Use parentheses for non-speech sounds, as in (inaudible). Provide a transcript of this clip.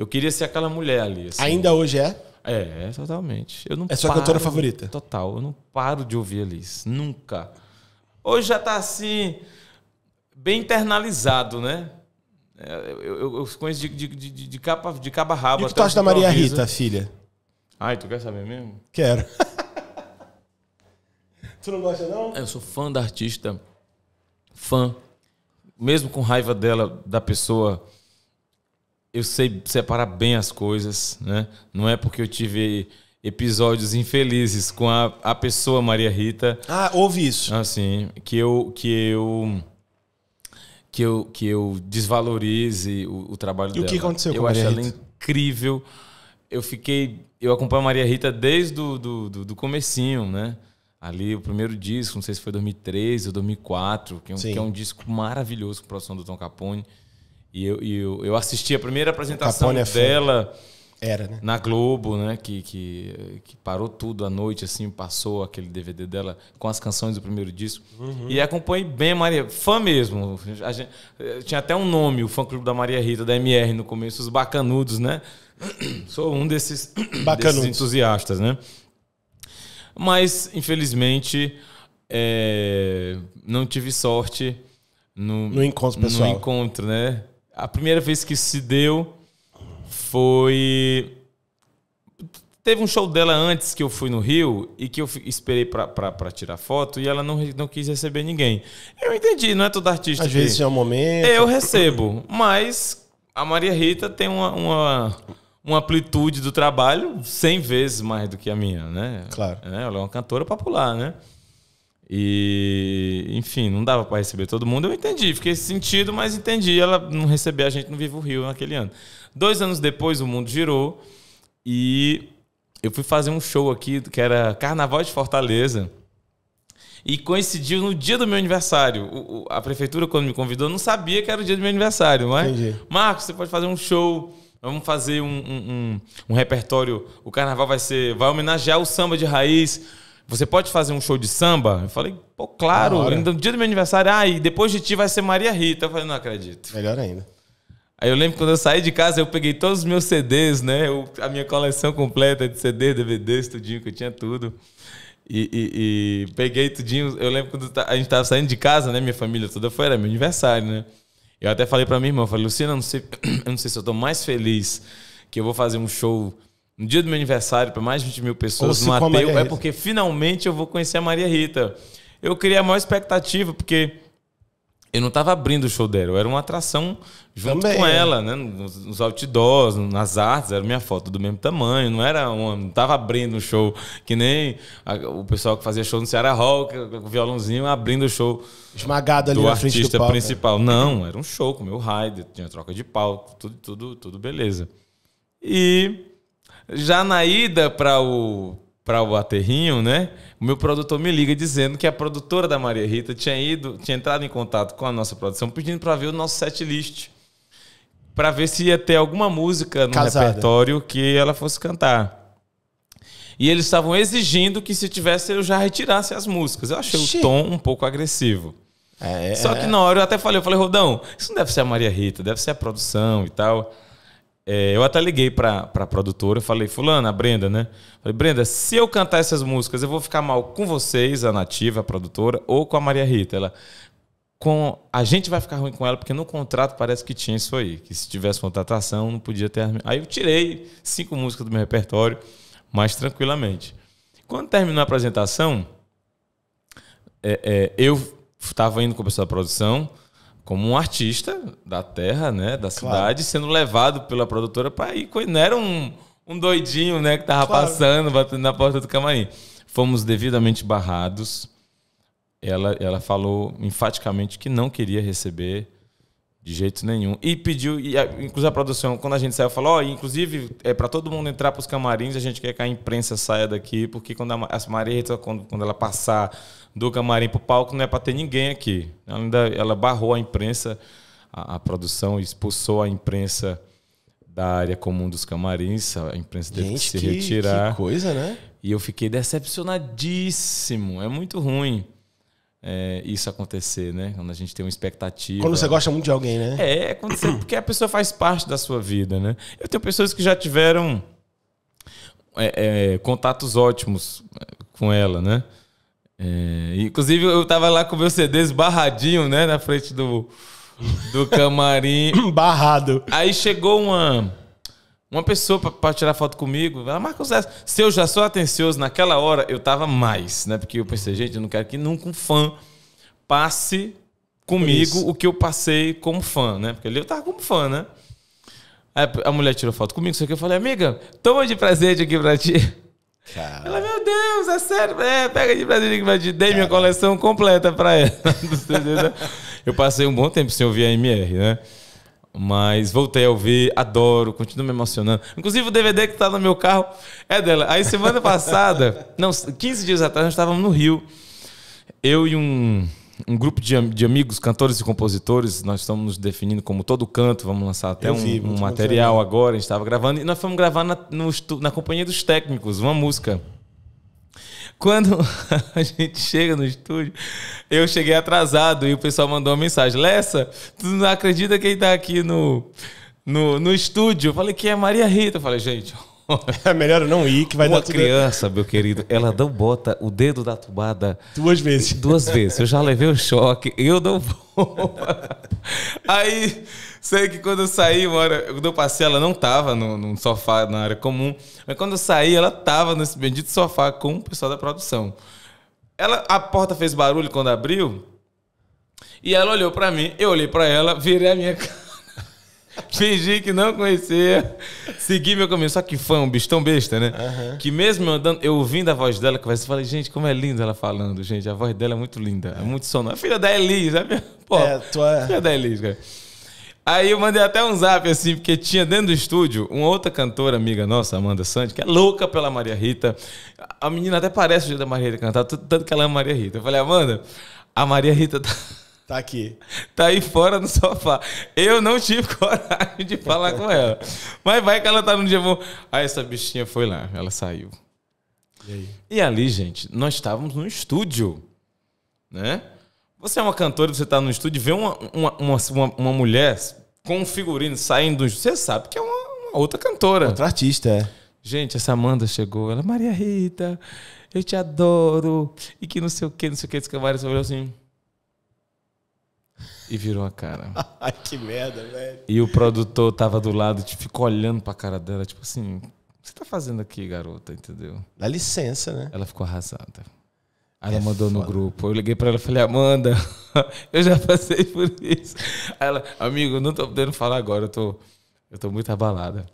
Eu queria ser aquela mulher ali. Assim. Ainda hoje é? É, totalmente. É, eu não é sua cantora favorita? Total. Eu não paro de ouvir a Nunca. Hoje já tá assim, bem internalizado, né? É, eu, eu, eu conheço de, de, de, de, capa, de caba rabo. E o que tu acha da Maria Rita, Rita, filha? Ai, tu quer saber mesmo? Quero. (laughs) tu não gosta, não? É, eu sou fã da artista. Fã. Mesmo com raiva dela, da pessoa eu sei separar bem as coisas, né? Não é porque eu tive episódios infelizes com a, a pessoa Maria Rita. Ah, houve isso. Assim, que eu que eu que eu que eu desvalorize o, o trabalho e dela. E o que aconteceu eu com a Maria Rita? Eu acho ela incrível. Eu fiquei, eu acompanho a Maria Rita desde do, do, do, do comecinho, né? Ali, o primeiro disco, não sei se foi 2013 ou 2004, que é um, que é um disco maravilhoso com produção do Tom Capone. E eu, eu, eu assisti a primeira apresentação é dela. Era, né? Na Globo, né? Que, que, que, parou tudo à noite, assim, passou aquele DVD dela com as canções do primeiro disco. Uhum. E acompanhei bem a Maria, fã mesmo. Gente, eh, tinha até um nome, o fã-clube da Maria Rita, da MR, no começo, os bacanudos, né? (clears throat) Sou um desses, (clears throat) desses entusiastas, né? Mas, infelizmente, é, não tive sorte no, no encontro pessoal. No encontro, né? A primeira vez que se deu foi. Teve um show dela antes que eu fui no Rio e que eu esperei pra, pra, pra tirar foto e ela não, não quis receber ninguém. Eu entendi, não é todo artista. Às que... vezes é um momento. É, eu recebo, mas a Maria Rita tem uma, uma, uma, amplitude do trabalho 100 vezes mais do que a minha, né? Claro. É, ela é uma cantora popular, né? E, enfim, não dava para receber todo mundo. Eu entendi, fiquei sentido, mas entendi. Ela não receber a gente no Vivo Rio naquele ano. Dois anos depois, o mundo girou e eu fui fazer um show aqui que era Carnaval de Fortaleza. E coincidiu no dia do meu aniversário. O, o, a prefeitura, quando me convidou, não sabia que era o dia do meu aniversário, mas. É? Entendi. Marcos, você pode fazer um show. Vamos fazer um, um, um, um repertório. O carnaval vai ser. Vai homenagear o samba de raiz você pode fazer um show de samba? Eu falei, pô, claro, no dia do meu aniversário, ah, e depois de ti vai ser Maria Rita. Eu falei, não acredito. Melhor ainda. Aí eu lembro quando eu saí de casa, eu peguei todos os meus CDs, né? Eu, a minha coleção completa de CD, DVD, tudinho, que eu tinha tudo. E, e, e, peguei tudinho. Eu lembro quando a gente tava saindo de casa, né? Minha família toda foi, era meu aniversário, né? Eu até falei pra minha irmã, eu falei, Luciana, não sei, (clears throat) eu não sei se eu tô mais feliz que eu vou fazer um show no dia do meu aniversário, para mais de 20 mil pessoas no Ateu, é porque finalmente eu vou conhecer a Maria Rita. Eu queria a maior expectativa, porque eu não estava abrindo o show dela, eu era uma atração junto Também, com é. ela, né? Nos outdoors, nas artes, era minha foto do mesmo tamanho, não era uma, não tava abrindo o show que nem a, o pessoal que fazia show no Ceará Rock, com o violãozinho abrindo o show esmagado ali do na artista do é. principal. Não, era um show com meu rider, tinha troca de palco, tudo, tudo, tudo beleza. E já na ida para o para o aterrinho, né? O meu produtor me liga dizendo que a produtora da Maria Rita tinha ido, tinha entrado em contato com a nossa produção pedindo para ver o nosso set list, para ver se ia ter alguma música no Casada. repertório que ela fosse cantar. E eles estavam exigindo que se tivesse eu já retirasse as músicas. Eu achei Xê. o tom um pouco agressivo. É, Só é. que na hora eu até falei, eu falei, Rodão, isso não deve ser a Maria Rita, deve ser a produção e tal. É, eu até liguei para pra produtora, falei, fulana, a Brenda, né? Falei, Brenda, se eu cantar essas músicas, eu vou ficar mal com vocês, a Nativa, a produtora, ou com a Maria Rita. Ela, com a gente vai ficar ruim com ela porque no contrato parece que tinha isso aí, que se tivesse contratação não podia ter. Aí eu tirei cinco músicas do meu repertório, mais tranquilamente. Quando terminou a apresentação, é, é, eu estava indo com o pessoal da produção, como um artista da terra, né, da cidade, claro. sendo levado pela produtora para ir. Não era um, um doidinho, né, que tava claro. passando, batendo na porta do camarim. Fomos devidamente barrados. Ela, ela falou enfaticamente que não queria receber de jeito nenhum. E pediu, e a, inclusive a produção, quando a gente saiu, falou: ó, oh, inclusive, é para todo mundo entrar para os camarins, a gente quer que a imprensa saia daqui, porque quando a, a Marieta, quando, quando ela passar do camarim para o palco, não é para ter ninguém aqui. Ela, ainda, ela barrou a imprensa, a, a produção expulsou a imprensa da área comum dos camarins, a imprensa teve que se retirar. Que coisa, né? E eu fiquei decepcionadíssimo, é muito ruim é, isso acontecer, né? Quando a gente tem uma expectativa. Quando você gosta muito de alguém, né? É, é, quando você, porque a pessoa faz parte da sua vida, né? Eu tenho pessoas que já tiveram é, é, contatos ótimos é, com ela, né? É, inclusive, eu tava lá com meu CD esbarradinho, né? Na frente do, do camarim. (coughs) Barrado. Aí chegou uma uma pessoa para tirar foto comigo, ela marca o Zé. Se eu já sou atencioso naquela hora, eu tava mais, né? Porque eu pensei, gente, eu não quero que nunca um fã passe comigo Isso. o que eu passei como fã, né? Porque ali eu tava como fã, né? Aí a mulher tirou foto comigo, só que eu falei, amiga, toma de presente aqui pra ti. Cara. Ela, meu Deus, é sério, é, pega de presente aqui pra ti. Dei Cara. minha coleção completa pra ela. (laughs) Né? eu passei um bom tempo sem ouvir a MR, né? Mas voltei a ouvir, adoro, continuo me emocionando. Inclusive o DVD que está no meu carro é dela. Aí semana (laughs) passada, não, 15 dias atrás, nós estávamos no Rio. Eu e um, um grupo de, de, amigos, cantores e compositores, nós estamos nos definindo como todo canto, vamos lançar até um, um material agora, a gente estava gravando, e nós fomos gravar na, no, na companhia dos técnicos, uma música. Quando (laughs) a gente chega no estúdio, eu cheguei atrasado e o pessoal mandou uma mensagem: Lessa, tu não acredita quem tá aqui no, no, no estúdio? Eu falei: quem é Maria Rita? Eu falei: gente, (laughs) É melhor não ir, que vai Uma dar tudo... criança, meu querido, ela não bota o dedo da tomada... Duas vezes. Duas vezes. Eu já levei o um choque, eu não vou. (laughs) Aí, sei que quando eu saí, uma hora, quando eu passei, ela não tava no, no sofá, na área comum. Mas quando eu saí, ela tava nesse bendito sofá com o pessoal da produção. Ela, a porta fez barulho quando abriu, e ela olhou para mim, eu olhei para ela, virei a minha (laughs) cara. (laughs) fingi que não conhecia, segui meu caminho. Só que fã, um bicho tão besta, né? Uhum. Que mesmo eu andando, eu ouvindo a voz dela, que eu falei, gente, como é linda ela falando, gente. A voz dela é muito linda, é muito sonora. Filha da Elis, sabe? (laughs) Pô, é, tua... É. filha da Elis, cara. Aí eu mandei até um zap assim, porque tinha dentro do estúdio uma outra cantora amiga nossa, Amanda Sandy, que é louca pela Maria Rita. A menina até parece o jeito da Maria Rita cantar, tanto que ela ama Maria Rita. Eu falei, Amanda, a Maria Rita tá Tá aqui. Tá aí fora no sofá. Eu não tive (laughs) coragem de falar com ela. Mas vai que ela tá no dia bom. Aí essa bichinha foi lá, ela saiu. E, e, ali, gente, nós estávamos no estúdio, né? Você é uma cantora, você tá no estúdio, vê uma, uma, uma, uma, uma mulher com um figurino saindo do você sabe que é uma, uma outra cantora. Outra artista, é. Gente, essa Amanda chegou, ela, Maria Rita, eu te adoro, e que não sei o que, não sei o que, esse camarada falou assim e virou a cara. (laughs) Ai, que merda, velho. E o produtor tava do lado, tipo, ficou olhando pra cara dela, tipo assim, o que você tá fazendo aqui, garota, entendeu? Dá licença, né? Ela ficou arrasada. Aí é ela mandou foda. no grupo. Eu liguei pra ela e falei, Amanda, (laughs) eu já passei por isso. Aí ela, amigo, não tô podendo falar agora, eu tô, eu tô muito abalada.